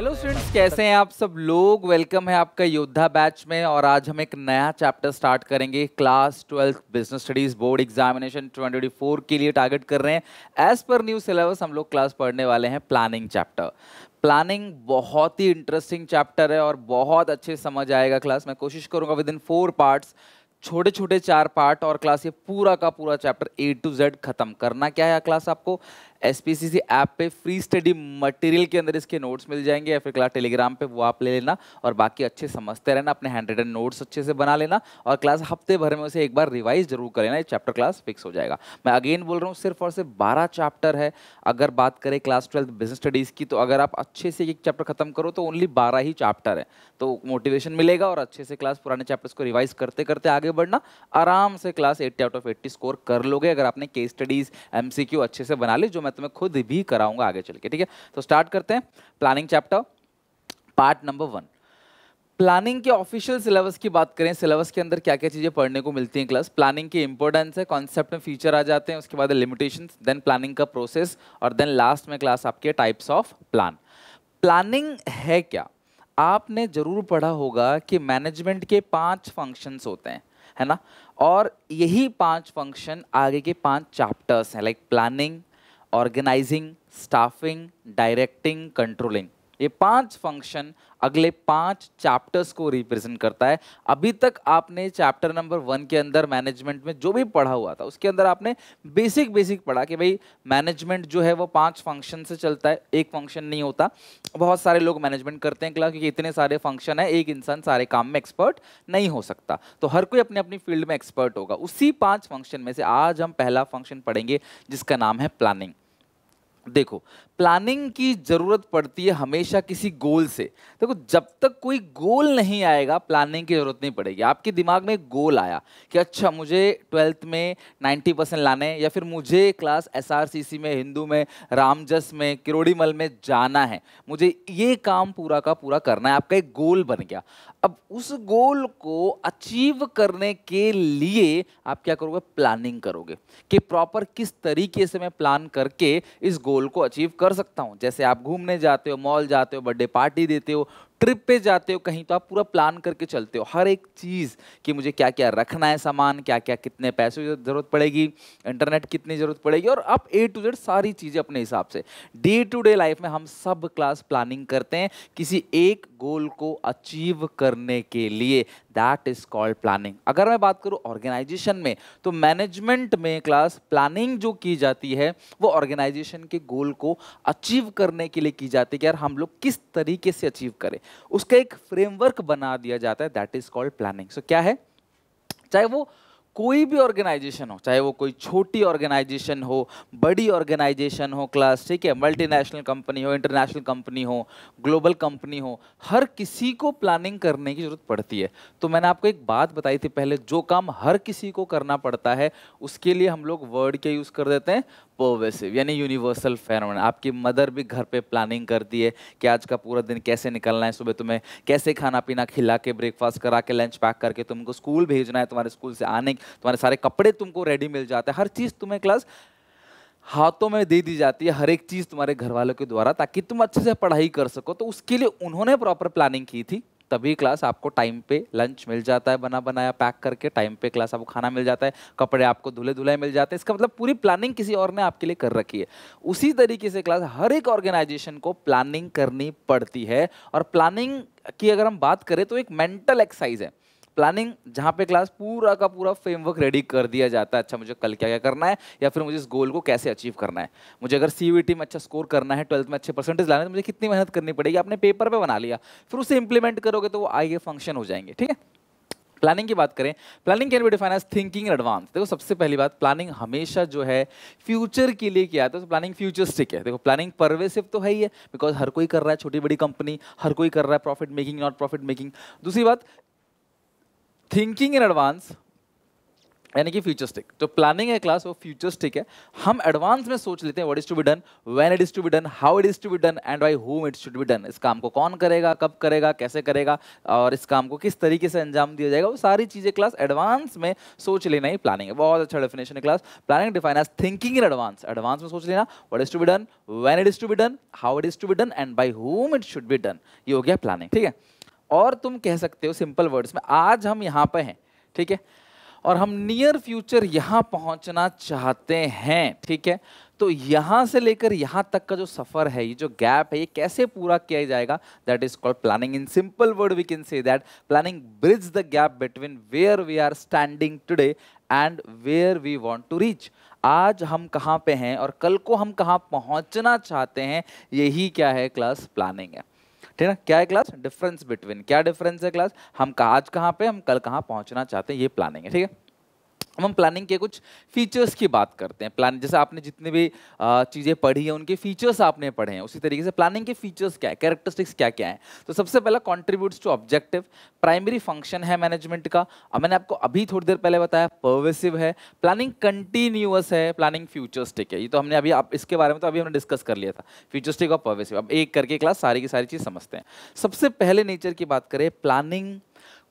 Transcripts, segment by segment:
Hello students कैसे हैं आप सब लोग वेलकम है आपका योद्धा बैच में और आज हम एक नया चैप्टर स्टार्ट करेंगे class twelfth business studies board examination 2024 के लिए टारगेट कर रहे हैं एज पर न्यू सिलेबस हम लोग क्लास पढ़ने वाले हैं प्लानिंग चैप्टर प्लानिंग बहुत ही इंटरेस्टिंग चैप्टर है और बहुत अच्छे समझ आएगा क्लास मैं कोशिश करूँगा विद इन फोर पार्ट्स छोटे छोटे चार पार्ट और क्लास ये पूरा का पूरा चैप्टर ए टू जेड खत्म करना क्या है क्लास आपको S P C C app पर फ्री स्टडी मटेरियल के अंदर इसके नोट्स मिल जाएंगे या फिर क्लास टेलीग्राम पे वो आप ले लेना और बाकी अच्छे समझते रहना अपने हैंड रिटन नोट्स अच्छे से बना लेना और क्लास हफ्ते भर में उसे एक बार रिवाइज जरूर कर लेना ये चैप्टर क्लास फिक्स हो जाएगा मैं अगेन बोल रहा हूँ सिर्फ और सिर्फ बारह चैप्टर है अगर बात करें क्लास ट्वेल्थ बिजनेस स्टडीज़ की तो अगर आप अच्छे से एक चैप्टर खत्म करो तो ओनली बारह ही चैप्टर है तो मोटिवेशन मिलेगा और अच्छे से क्लास पुराने चैप्टर्स को रिवाइज करते करते आगे बढ़ना आराम से class eighty out of eighty score कर लोगे अगर आपने केस स्टडीज़ एम अच्छे से बना ली जो मैं मैं तुम्हें खुद भी कराऊंगा आगे चल के ठीक है तो स्टार्ट करते हैं planning chapter part number one planning के ऑफिशियल सिलेबस की बात करें सिलेबस के अंदर क्या क्या चीज़ें पढ़ने को मिलती हैं क्लास प्लानिंग की इंपॉर्टेंस है कॉन्सेप्ट में फीचर आ जाते हैं उसके बाद लिमिटेशन देन प्लानिंग का प्रोसेस और देन लास्ट में क्लास आपके टाइप्स ऑफ प्लान प्लानिंग है क्या आपने जरूर पढ़ा होगा कि मैनेजमेंट के पांच फंक्शंस होते हैं है ना और यही पांच फंक्शन आगे के पांच चैप्टर्स हैं like planning organizing, staffing, directing, controlling. ये पांच फंक्शन अगले पांच चैप्टर्स को रिप्रेजेंट करता है अभी तक आपने चैप्टर नंबर वन के अंदर मैनेजमेंट में जो भी पढ़ा हुआ था उसके अंदर आपने बेसिक बेसिक पढ़ा कि भाई मैनेजमेंट जो है वो पांच फंक्शन से चलता है एक फंक्शन नहीं होता बहुत सारे लोग मैनेजमेंट करते हैं क्योंकि इतने सारे फंक्शन है एक इंसान सारे काम में एक्सपर्ट नहीं हो सकता तो हर कोई अपने अपनी फील्ड में एक्सपर्ट होगा उसी पाँच फंक्शन में से आज हम पहला फंक्शन पढ़ेंगे जिसका नाम है प्लानिंग देखो प्लानिंग की ज़रूरत पड़ती है हमेशा किसी गोल से देखो तो जब तक कोई गोल नहीं आएगा प्लानिंग की ज़रूरत नहीं पड़ेगी आपके दिमाग में गोल आया कि अच्छा मुझे ट्वेल्थ में नाइन्टी परसेंट लाने या फिर मुझे क्लास एसआरसीसी में हिंदू में रामजस में किरोड़ीमल में जाना है मुझे ये काम पूरा का पूरा करना है आपका एक गोल बन गया अब उस गोल को अचीव करने के लिए आप क्या करोगे प्लानिंग करोगे कि प्रॉपर किस तरीके से मैं प्लान करके इस गोल को अचीव कर कर सकता हूँ जैसे आप घूमने जाते हो मॉल जाते हो बर्थडे पार्टी देते हो ट्रिप पे जाते हो कहीं तो आप पूरा प्लान करके चलते हो हर एक चीज़ कि मुझे क्या क्या रखना है सामान क्या क्या कितने पैसों की ज़रूरत पड़ेगी इंटरनेट कितनी ज़रूरत पड़ेगी और आप ए टू जेड सारी चीज़ें अपने हिसाब से डे टू डे लाइफ में हम सब क्लास प्लानिंग करते हैं किसी एक गोल को अचीव करने के लिए दैट इज़ कॉल्ड प्लानिंग अगर मैं बात करूँ ऑर्गेनाइजेशन में तो मैनेजमेंट में क्लास प्लानिंग जो की जाती है वो ऑर्गेनाइजेशन के गोल को अचीव करने के लिए की जाती है कि यार हम लोग किस तरीके से अचीव करें उसका एक फ्रेमवर्क बना दिया जाता है that is called planning so क्या है चाहे वो कोई भी ऑर्गेनाइजेशन हो चाहे वो कोई छोटी ऑर्गेनाइजेशन हो बड़ी ऑर्गेनाइजेशन हो क्लास ठीक है मल्टीनेशनल कंपनी हो इंटरनेशनल कंपनी हो ग्लोबल कंपनी हो हर किसी को प्लानिंग करने की ज़रूरत पड़ती है तो मैंने आपको एक बात बताई थी पहले जो काम हर किसी को करना पड़ता है उसके लिए हम लोग वर्ड के यूज़ कर देते हैं पोवेसिव यानी यूनिवर्सल फेनोमेन आपकी मदर भी घर पे प्लानिंग करती है कि आज का पूरा दिन कैसे निकलना है सुबह तुम्हें कैसे खाना पीना खिला के ब्रेकफास्ट करा के लंच पैक करके तुमको स्कूल भेजना है तुम्हारे स्कूल से आने तुम्हारे सारे कपड़े तुमको रेडी मिल जाते हैं हर चीज़ तुम्हें क्लास हाथों में दे दी जाती है हर एक चीज़ तुम्हारे घर वालों के द्वारा ताकि तुम अच्छे से पढ़ाई कर सको तो उसके लिए उन्होंने प्रॉपर प्लानिंग की थी तभी क्लास आपको टाइम पे लंच मिल जाता है बना बनाया पैक करके टाइम पे क्लास आपको खाना मिल जाता है कपड़े आपको धुले धुलाए मिल जाते हैं इसका मतलब पूरी प्लानिंग किसी और ने आपके लिए कर रखी है उसी तरीके से क्लास हर एक ऑर्गेनाइजेशन को प्लानिंग करनी पड़ती है और प्लानिंग की अगर हम बात करें तो एक मेंटल एक्सरसाइज है प्लानिंग जहाँ पे क्लास पूरा का पूरा फ्रेमवर्क रेडी कर दिया जाता है अच्छा मुझे कल क्या क्या करना है या फिर मुझे इस गोल को कैसे अचीव करना है मुझे अगर सी में अच्छा स्कोर करना है ट्वेल्थ में अच्छे परसेंटेज लाना है तो मुझे कितनी मेहनत करनी पड़ेगी आपने पेपर पर पे बना लिया फिर उसे इंप्लीमेंट करोगे तो वो आगे फंक्शन हो जाएंगे ठीक है प्लानिंग की बात करें planning can be define as thinking in advance देखो सबसे पहली बात प्लानिंग हमेशा जो है फ्यूचर के लिए किया जाता है तो प्लानिंग फ्यूचरिस्टिक है देखो प्लानिंग परवेसिव तो है ही है बिकॉज हर कोई कर रहा है छोटी बड़ी कंपनी हर कोई कर रहा है profit making not profit making दूसरी बात थिंकिंग इन एडवांस यानी कि फ्यूचरिस्टिक तो प्लानिंग है क्लास वो फ्यूचरिस्टिक है हम एडवांस में सोच लेते हैं what is to be done when it is to be done how it is to be done and by whom it should be done इस काम को कौन करेगा कब करेगा कैसे करेगा और इस काम को किस तरीके से अंजाम दिया जाएगा वो सारी चीज़ें क्लास एडवांस में सोच लेना ही प्लानिंग है बहुत अच्छा डेफिनेशन है class planning define as thinking in advance advance में सोच लेना what is to be done when it is to be done how it is to be done and by whom it should be done ये हो गया planning ठीक है और तुम कह सकते हो सिंपल वर्ड्स में आज हम यहाँ पर हैं ठीक है और हम नियर फ्यूचर यहाँ पहुँचना चाहते हैं ठीक है तो यहाँ से लेकर यहाँ तक का जो सफ़र है ये जो गैप है ये कैसे पूरा किया जाएगा that is called planning in simple word we can say that planning bridge the gap between where we are standing today and where we want to reach आज हम कहाँ पे हैं और कल को हम कहाँ पहुँचना चाहते हैं यही क्या है क्लास प्लानिंग है ठीक है क्या है क्लास डिफरेंस बिटवीन क्या डिफरेंस है क्लास हम आज कहाँ पे हम कल कहाँ पहुँचना चाहते हैं ये प्लानिंग है ठीक है अब हम प्लानिंग के कुछ फीचर्स की बात करते हैं प्लान जैसे आपने जितने भी चीज़ें पढ़ी हैं उनके फीचर्स आपने पढ़े हैं उसी तरीके से प्लानिंग के फीचर्स क्या है कैरेक्टरिस्टिक्स क्या क्या हैं तो सबसे पहला contributes to objective primary function है मैनेजमेंट का अब मैंने आपको अभी थोड़ी देर पहले बताया पर्वेसिव है प्लानिंग कंटिन्यूस है प्लानिंग फ्यूचरिस्टिक है ये तो हमने अभी आप इसके बारे में तो अभी हमने डिस्कस कर लिया था फ्यूचरिस्टिक और परवेसिव अब एक करके क्लास सारी की सारी चीज़ समझते हैं सबसे पहले नेचर की बात करें प्लानिंग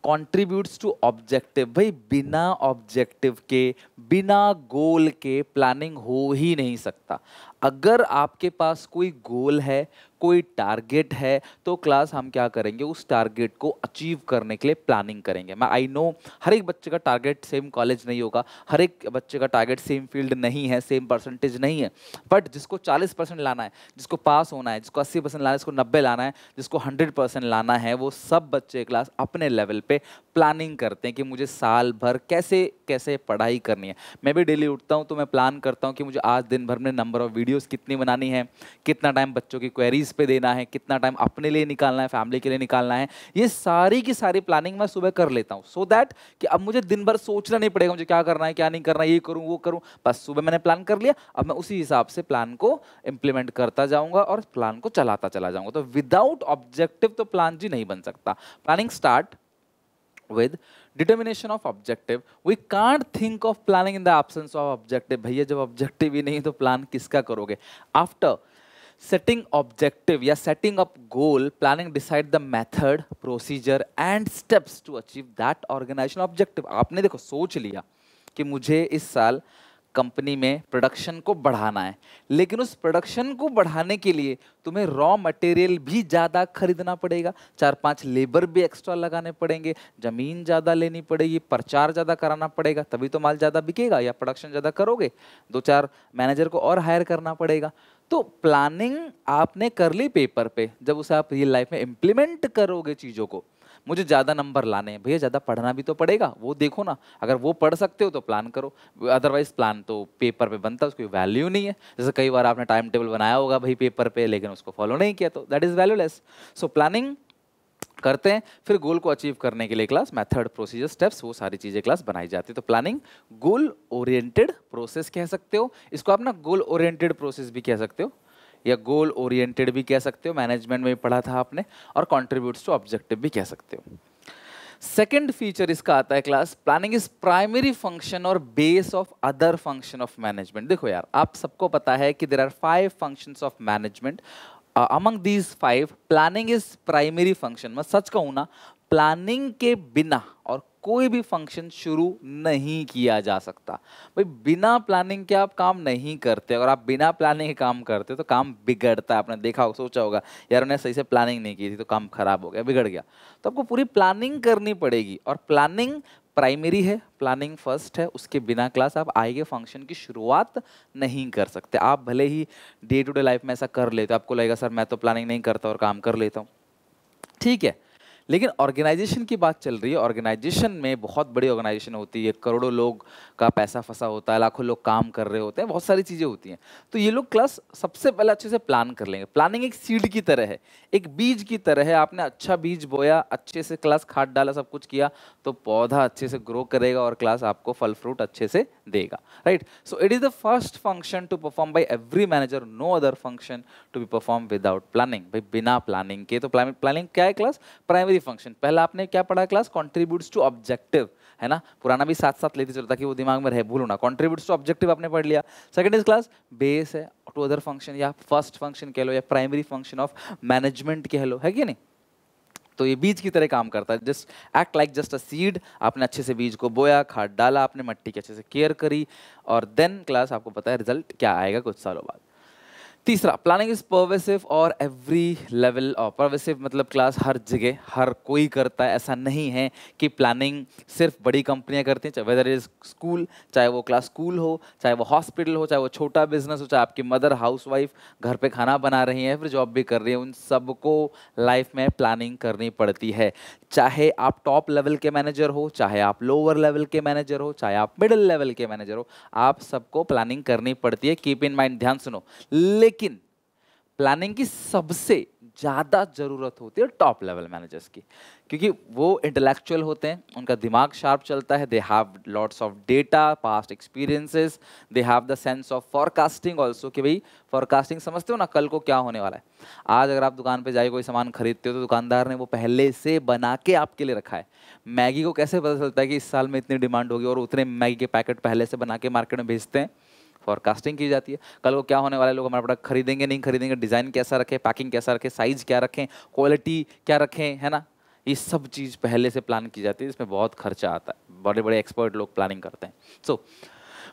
कॉन्ट्रीब्यूट्स टू ऑब्जेक्टिव भाई बिना ऑब्जेक्टिव के बिना गोल के प्लानिंग हो ही नहीं सकता अगर आपके पास कोई गोल है कोई टारगेट है तो क्लास हम क्या करेंगे उस टारगेट को अचीव करने के लिए प्लानिंग करेंगे मैं आई नो हर एक बच्चे का टारगेट सेम कॉलेज नहीं होगा हर एक बच्चे का टारगेट सेम फील्ड नहीं है सेम परसेंटेज नहीं है बट जिसको 40 परसेंट लाना है जिसको पास होना है जिसको 80 परसेंट लाना है जिसको नब्बे लाना है जिसको हंड्रेड परसेंट लाना है वो सब बच्चे क्लास अपने लेवल पर प्लानिंग करते हैं कि मुझे साल भर कैसे कैसे पढ़ाई करनी है मैं भी डेली उठता हूँ तो मैं प्लान करता हूँ कि मुझे आज दिन भर में नंबर ऑफ वीडियो वीडियोस कितनी बनानी है कितना टाइम बच्चों की क्वेरीज पे देना है कितना टाइम अपने लिए निकालना है फैमिली के लिए निकालना है ये सारी की सारी प्लानिंग मैं सुबह कर लेता हूँ सो दैट कि अब मुझे दिन भर सोचना नहीं पड़ेगा मुझे क्या करना है क्या नहीं करना है ये करूँ वो करूँ बस सुबह मैंने प्लान कर लिया अब मैं उसी हिसाब से प्लान को इम्प्लीमेंट करता जाऊँगा और प्लान को चलाता चला जाऊँगा तो विदाउट ऑब्जेक्टिव तो प्लान जी नहीं बन सकता planning start with determination of objective we can't think of planning in the absence of objective भैया जब ऑब्जेक्टिव ही नहीं तो प्लान किसका करोगे आफ्टर सेटिंग ऑब्जेक्टिव या setting up goal planning decide the method procedure and steps to achieve that organization objective आपने देखो सोच लिया कि मुझे इस साल कंपनी में प्रोडक्शन को बढ़ाना है लेकिन उस प्रोडक्शन को बढ़ाने के लिए तुम्हें रॉ मटेरियल भी ज़्यादा खरीदना पड़ेगा चार पांच लेबर भी एक्स्ट्रा लगाने पड़ेंगे ज़मीन ज़्यादा लेनी पड़ेगी प्रचार ज़्यादा कराना पड़ेगा तभी तो माल ज़्यादा बिकेगा या प्रोडक्शन ज़्यादा करोगे दो चार मैनेजर को और हायर करना पड़ेगा तो प्लानिंग आपने कर ली पेपर पे जब उसे आप रियल लाइफ में इम्प्लीमेंट करोगे चीज़ों को मुझे ज़्यादा नंबर लाने हैं भैया ज़्यादा पढ़ना भी तो पड़ेगा वो देखो ना अगर वो पढ़ सकते हो तो प्लान करो अदरवाइज़ प्लान तो पेपर पे बनता है उसकी वैल्यू नहीं है जैसे कई बार आपने टाइम टेबल बनाया होगा भाई पेपर पे लेकिन उसको फॉलो नहीं किया तो that is valueless so planning करते हैं फिर गोल को अचीव करने के लिए क्लास मेथड प्रोसीजर स्टेप्स वो सारी चीज़ें क्लास बनाई जाती है तो प्लानिंग गोल ओरिएंटेड प्रोसेस कह सकते हो इसको आप ना गोल ओरिएंटेड प्रोसेस भी कह सकते हो या गोल ओरिएंटेड भी कह सकते हो मैनेजमेंट में भी पढ़ा था आपने और कॉन्ट्रीब्यूट्स टू ऑब्जेक्टिव भी कह सकते हो सेकेंड फीचर इसका आता है class planning is primary function और base of other function of management देखो यार आप सबको पता है कि there are five function of management Uh, among these five, planning is primary function. मैं सच कहूँ ना प्लानिंग के बिना और कोई भी फंक्शन शुरू नहीं किया जा सकता भाई बिना प्लानिंग के आप काम नहीं करते अगर आप बिना प्लानिंग के काम करते तो काम बिगड़ता है आपने देखा हो सोचा होगा यार उन्हें सही से प्लानिंग नहीं की थी तो काम खराब हो गया बिगड़ गया तो आपको पूरी प्लानिंग करनी पड़ेगी और प्लानिंग प्राइमरी है प्लानिंग फर्स्ट है उसके बिना क्लास आप के फंक्शन की शुरुआत नहीं कर सकते आप भले ही डे टू डे लाइफ में ऐसा कर लेते हो आपको लगेगा सर मैं तो प्लानिंग नहीं करता और काम कर लेता हूँ ठीक है लेकिन ऑर्गेनाइजेशन की बात चल रही है ऑर्गेनाइजेशन में बहुत बड़ी ऑर्गेनाइजेशन होती है करोड़ों लोग का पैसा फंसा होता है लाखों लोग काम कर रहे होते हैं बहुत सारी चीज़ें होती हैं तो ये लोग क्लास सबसे पहले अच्छे से प्लान कर लेंगे प्लानिंग एक सीड की तरह है एक बीज की तरह है आपने अच्छा बीज बोया अच्छे से क्लास खाद डाला सब कुछ किया तो पौधा अच्छे से ग्रो करेगा और क्लास आपको फल फ्रूट अच्छे से देगा right so it is the first function to perform by every manager no other function to be perform without planning भाई बिना प्लानिंग के तो प्लानिंग क्या है क्लास प्राइमरी ऑब्जेक्टिव फंक्शन पहला आपने क्या पढ़ा क्लास कॉन्ट्रीब्यूट्स टू ऑब्जेक्टिव है ना पुराना भी साथ साथ लेते चलो ताकि वो दिमाग में रहे भूलो ना कॉन्ट्रीब्यूट्स टू ऑब्जेक्टिव आपने पढ़ लिया सेकंड इज क्लास बेस है टू अदर फंक्शन या फर्स्ट फंक्शन कह लो या प्राइमरी फंक्शन ऑफ मैनेजमेंट कह लो है कि नहीं तो ये बीज की तरह काम करता है just act like just a seed आपने अच्छे से बीज को बोया खाद डाला आपने मट्टी की अच्छे से केयर करी और देन क्लास आपको पता है रिजल्ट क्या आएगा कुछ सालों बाद तीसरा प्लानिंग इज परवेसिव और एवरी लेवल परवेसिव मतलब क्लास हर जगह हर कोई करता है ऐसा नहीं है कि प्लानिंग सिर्फ बड़ी कंपनियां करती हैं चाहे वेदर इज स्कूल चाहे वो क्लास स्कूल हो चाहे वो हॉस्पिटल हो चाहे वो छोटा बिजनेस हो चाहे आपकी मदर हाउस वाइफ घर पे खाना बना रही हैं फिर जॉब भी कर रही हैं उन सबको लाइफ में प्लानिंग करनी पड़ती है चाहे आप टॉप लेवल के मैनेजर हो चाहे आप लोअर लेवल के मैनेजर हो चाहे आप मिडिल लेवल के मैनेजर हो आप सबको प्लानिंग करनी पड़ती है कीप इन माइंड ध्यान सुनो लेकिन लेकिन प्लानिंग की सबसे ज़्यादा ज़रूरत होती है टॉप लेवल मैनेजर्स की क्योंकि वो इंटेलेक्चुअल होते हैं उनका दिमाग शार्प चलता है they have lots of data past experiences they have the sense of forecasting also कि भाई फॉरकास्टिंग समझते हो ना कल को क्या होने वाला है आज अगर आप दुकान पे जाइए कोई सामान खरीदते हो तो दुकानदार ने वो पहले से बना के आपके लिए रखा है मैगी को कैसे पता चलता है कि इस साल में इतनी डिमांड होगी और उतने मैगी के पैकेट पहले से बना के मार्केट में भेजते हैं और कास्टिंग की जाती है कल को क्या होने वाले लोग हमारा प्रोडक्ट खरीदेंगे नहीं खरीदेंगे डिज़ाइन कैसा रखें पैकिंग कैसा रखें साइज़ क्या रखें क्वालिटी क्या रखें है ना ये सब चीज़ पहले से प्लान की जाती है इसमें बहुत खर्चा आता है बड़े बड़े एक्सपर्ट लोग प्लानिंग करते हैं so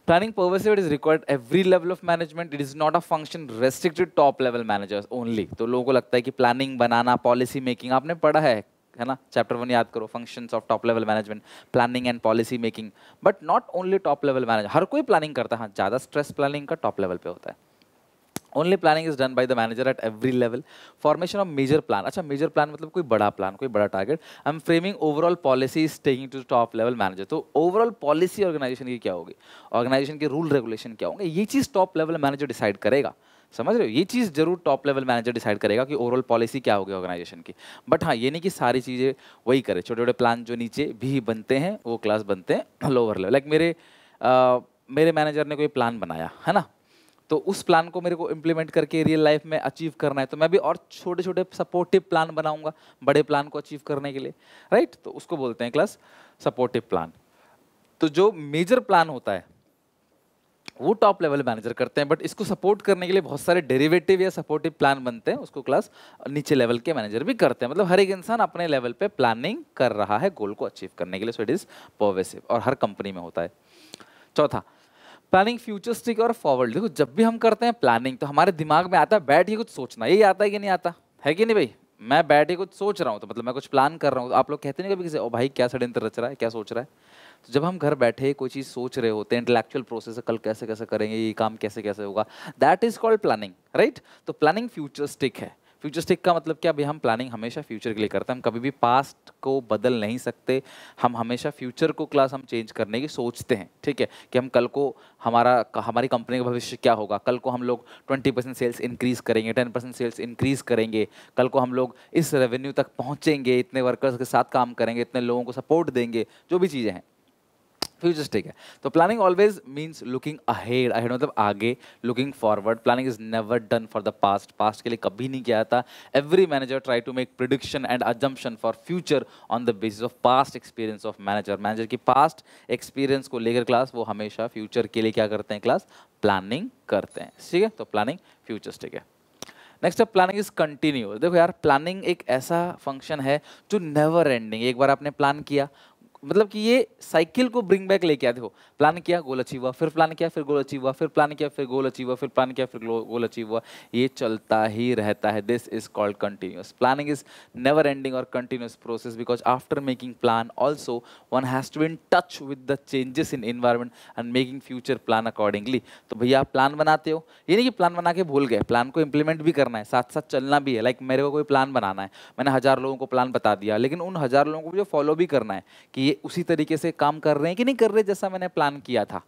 planning planning it is required every level of management it is not a function restricted top level managers only तो लोगों को लगता है कि प्लानिंग बनाना पॉलिसी मेकिंग आपने पढ़ा है है ना चैप्टर वन याद करो functions of top level management planning and policy making but not only top level manage हर कोई प्लानिंग करता है हाँ ज़्यादा स्ट्रेस प्लानिंग का टॉप लेवल पे होता है only planning is done by the manager at every level formation of major plan अच्छा मेजर प्लान मतलब कोई बड़ा प्लान कोई बड़ा target I am framing overall policy is taking to top level manager तो ओवरऑल पॉलिसी ऑर्गेनाइजेशन की क्या होगी ऑर्गेनाइजेशन के रूल रेगुलेशन क्या होंगे ये चीज़ टॉप लेवल मैनेजर डिसाइड करेगा समझ रहे हो ये चीज़ जरूर टॉप लेवल मैनेजर डिसाइड करेगा कि ओवरऑल पॉलिसी क्या होगी ऑर्गेनाइजेशन की बट हाँ ये नहीं कि सारी चीज़ें वही करे छोटे छोटे प्लान जो नीचे भी बनते हैं वो क्लास बनते हैं लोअर लेवल लाइक मेरे आ, मेरे मैनेजर ने कोई प्लान बनाया है ना तो उस प्लान को मेरे को इम्प्लीमेंट करके रियल लाइफ में अचीव करना है तो मैं भी और छोटे छोटे सपोर्टिव प्लान बनाऊंगा बड़े प्लान को अचीव करने के लिए राइट तो उसको बोलते हैं क्लास सपोर्टिव प्लान तो जो मेजर प्लान होता है वो टॉप लेवल मैनेजर करते हैं बट इसको सपोर्ट करने के लिए बहुत सारे डेरिवेटिव या सपोर्टिव प्लान बनते हैं उसको क्लास नीचे लेवल के मैनेजर भी करते हैं मतलब हर एक इंसान अपने लेवल पे प्लानिंग कर रहा है गोल को अचीव करने के लिए सो इट इज़ पॉवेसिव और हर कंपनी में होता है चौथा प्लानिंग फ्यूचरिस्टिक और फॉरवर्ड देखो जब भी हम करते हैं प्लानिंग तो हमारे दिमाग में आता है बैठ ही कुछ सोचना यही आता है कि नहीं आता है कि नहीं भाई मैं बैठे कुछ सोच रहा हूँ तो मतलब मैं कुछ प्लान कर रहा हूँ तो आप लोग कहते नहीं कभी किसी ओ भाई क्या षडयंत्र रच रहा है क्या सोच रहा है तो जब हम घर बैठे कोई चीज़ सोच रहे होते हैं इंटेलेक्चुअल प्रोसेस कल कैसे कैसे करेंगे ये काम कैसे कैसे होगा that is called planning right तो प्लानिंग फ्यूचरिस्टिक है फ्यूचरिस्टिक का मतलब क्या भाई हम प्लानिंग हमेशा फ्यूचर के लिए करते हैं हम कभी भी पास्ट को बदल नहीं सकते हम हमेशा फ्यूचर को क्लास हम चेंज करने की सोचते हैं ठीक है कि हम कल को हमारा हमारी कंपनी का भविष्य क्या होगा कल को हम लोग ट्वेंटी परसेंट सेल्स इंक्रीज़ करेंगे टेन परसेंट सेल्स इंक्रीज़ करेंगे कल को हम लोग इस रेवेन्यू तक पहुँचेंगे इतने वर्कर्स के साथ काम करेंगे इतने लोगों को सपोर्ट देंगे जो भी चीज़ें हैं फ्यूचरिस्टिक है तो planning always means looking ahead ahead मतलब आगे looking forward planning is never done for the past past के लिए कभी नहीं किया था every manager try to make prediction and assumption for future on the basis of past experience of manager manager की past experience को लेकर class वो हमेशा फ्यूचर के लिए क्या करते हैं क्लास प्लानिंग करते हैं ठीक है तो प्लानिंग फ्यूचरिस्टिक है नेक्स्ट है प्लानिंग इज कंटिन्यू देखो यार प्लानिंग एक ऐसा फंक्शन है जो नेवर एंडिंग एक बार आपने प्लान किया मतलब कि ये साइकिल को ब्रिंग बैक लेके आते हो प्लान किया गोल अचीव हुआ फिर प्लान किया फिर गोल अचीव हुआ फिर प्लान किया फिर गोल अचीव हुआ फिर प्लान किया फिर गोल अचीव हुआ ये चलता ही रहता है this is called continuous planning is never ending और continuous process because after making plan also one has to in touch with the changes in environment and making future plan accordingly तो भैया आप प्लान बनाते हो ये नहीं कि plan बना के भूल गए प्लान को इम्प्लीमेंट भी करना है साथ साथ चलना भी है लाइक like मेरे को कोई प्लान बनाना है मैंने हज़ार लोगों को प्लान बता दिया लेकिन उन हज़ार लोगों को भी फॉलो भी करना है कि ये उसी तरीके से काम कर रहे हैं कि नहीं कर रहे जैसा मैंने प्लान किया था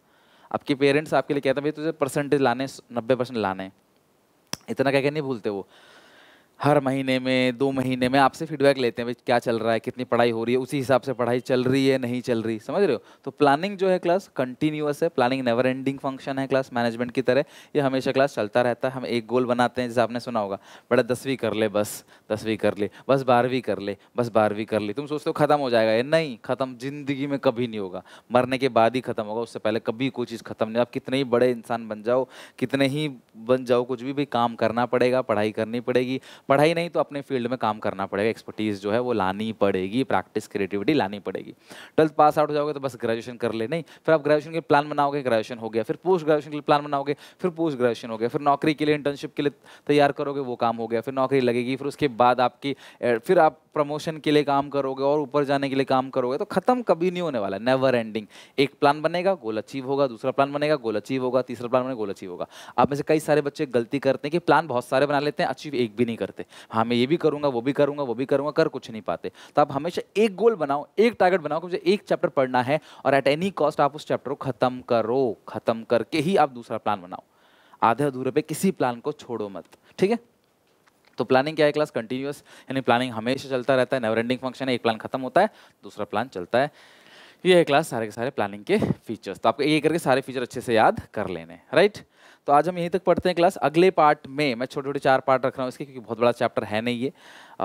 आपके पेरेंट्स आपके लिए कहते हैं भाई तुझे परसेंटेज लाने नब्बे परसेंट लाने इतना कह के नहीं भूलते वो हर महीने में दो महीने में आपसे फीडबैक लेते हैं भाई क्या चल रहा है कितनी पढ़ाई हो रही है उसी हिसाब से पढ़ाई चल रही है नहीं चल रही समझ रहे हो तो प्लानिंग जो है क्लास कंटिन्यूस है प्लानिंग नेवर एंडिंग फंक्शन है क्लास मैनेजमेंट की तरह ये हमेशा क्लास चलता रहता है हम एक गोल बनाते हैं जैसे आपने सुना होगा बड़ा दसवीं कर ले बस दसवीं कर ले बस बारहवीं कर ले बस बारहवीं कर ले तुम सोचते हो ख़त्म हो जाएगा ये नहीं ख़त्म ज़िंदगी में कभी नहीं होगा मरने के बाद ही ख़त्म होगा उससे पहले कभी कोई चीज़ ख़त्म नहीं आप कितने ही बड़े इंसान बन जाओ कितने ही बन जाओ कुछ भी भाई काम करना पड़ेगा पढ़ाई करनी पड़ेगी पढ़ाई नहीं तो अपने फील्ड में काम करना पड़ेगा एक्सपर्टीज़ जो है वो लानी पड़ेगी प्रैक्टिस क्रिएटिविटी लानी पड़ेगी ट्वेल्थ पास आउट हो जाओगे तो बस ग्रेजुएशन कर ले नहीं फिर आप ग्रेजुएशन के प्लान बनाओगे ग्रेजुएशन हो गया फिर पोस्ट ग्रेजुएशन के प्लान बनाओगे फिर पोस्ट ग्रेजुएशन हो गया फिर नौकरी के लिए इंटर्नशिप के लिए तैयार करोगे वो काम हो गया फिर नौकरी लगेगी फिर उसके बाद आपकी फिर आप प्रमोशन के लिए काम करोगे और ऊपर जाने के लिए काम करोगे तो खत्म कभी नहीं होने वाला नेवर एंडिंग एक प्लान बनेगा गोल अचीव होगा दूसरा प्लान बनेगा गोल अचीव होगा तीसरा प्लान बनेगा गोल अचीव होगा आप में से कई सारे बच्चे गलती करते हैं कि प्लान बहुत सारे बना लेते हैं अचीव एक भी नहीं करते पाते हाँ मैं ये भी करूँगा वो भी करूँगा वो भी करूँगा कर कुछ नहीं पाते तो आप हमेशा एक गोल बनाओ एक टारगेट बनाओ कि मुझे एक चैप्टर पढ़ना है और एट एनी कॉस्ट आप उस चैप्टर को ख़त्म करो ख़त्म करके ही आप दूसरा प्लान बनाओ आधे अधूरे पे किसी प्लान को छोड़ो मत ठीक है तो प्लानिंग क्या है क्लास कंटिन्यूस यानी प्लानिंग हमेशा चलता रहता है नेवर एंडिंग फंक्शन है एक प्लान खत्म होता है दूसरा प्लान चलता है ये है क्लास सारे के सारे प्लानिंग के फीचर्स तो आपको ये करके सारे फीचर अच्छे से याद कर लेने राइट तो आज हम यहीं तक पढ़ते हैं क्लास अगले पार्ट में मैं छोटे छोटे चार पार्ट रख रहा हूँ इसके क्योंकि बहुत बड़ा चैप्टर है नहीं ये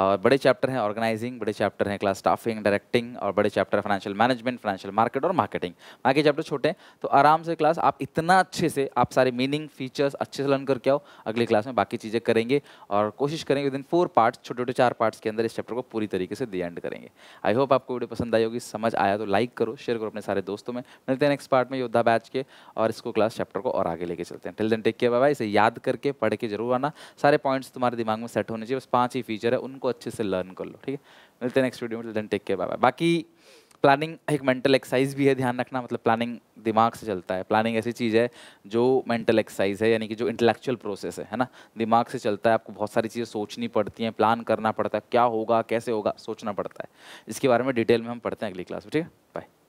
और बड़े चैप्टर हैं ऑर्गेनाइजिंग बड़े चैप्टर हैं क्लास स्टाफिंग डायरेक्टिंग और बड़े chapter financial management financial market और मार्केटिंग बाकी चैप्टर छोटे हैं तो आराम से क्लास आप इतना अच्छे से आप सारे मीनिंग फीचर्स अच्छे से लर्न करके आओ अगली क्लास में बाकी चीज़ें करेंगे और कोशिश करेंगे विद इन फोर पार्ट्स छोटे छोटे चार पार्ट्स के अंदर इस चैप्टर को पूरी तरीके से दी एंड करेंगे आई होप आपको वीडियो पसंद आई होगी समझ आया तो लाइक करो शेयर करो अपने सारे दोस्तों में मिलते हैं नेक्स्ट पार्ट में योद्धा बैच के और इसको क्लास चैप्टर को और आगे लेके चलते करते हैं till then take care bye इसे याद करके पढ़ के जरूर आना सारे पॉइंट्स तुम्हारे दिमाग में सेट होने चाहिए बस पाँच ही फीचर है उनको अच्छे से लर्न कर लो ठीक है मिलते हैं नेक्स्ट वीडियो में till then take care bye बाकी प्लानिंग एक मेंटल एक्सरसाइज भी है ध्यान रखना मतलब प्लानिंग दिमाग से चलता है प्लानिंग ऐसी चीज़ है जो मेंटल एक्सरसाइज है यानी कि जो इंटेलेक्चुअल प्रोसेस है है ना दिमाग से चलता है आपको बहुत सारी चीज़ें सोचनी पड़ती हैं प्लान करना पड़ता है क्या होगा कैसे होगा सोचना पड़ता है इसके बारे में डिटेल में हम पढ़ते हैं अगली क्लास में ठीक है बाय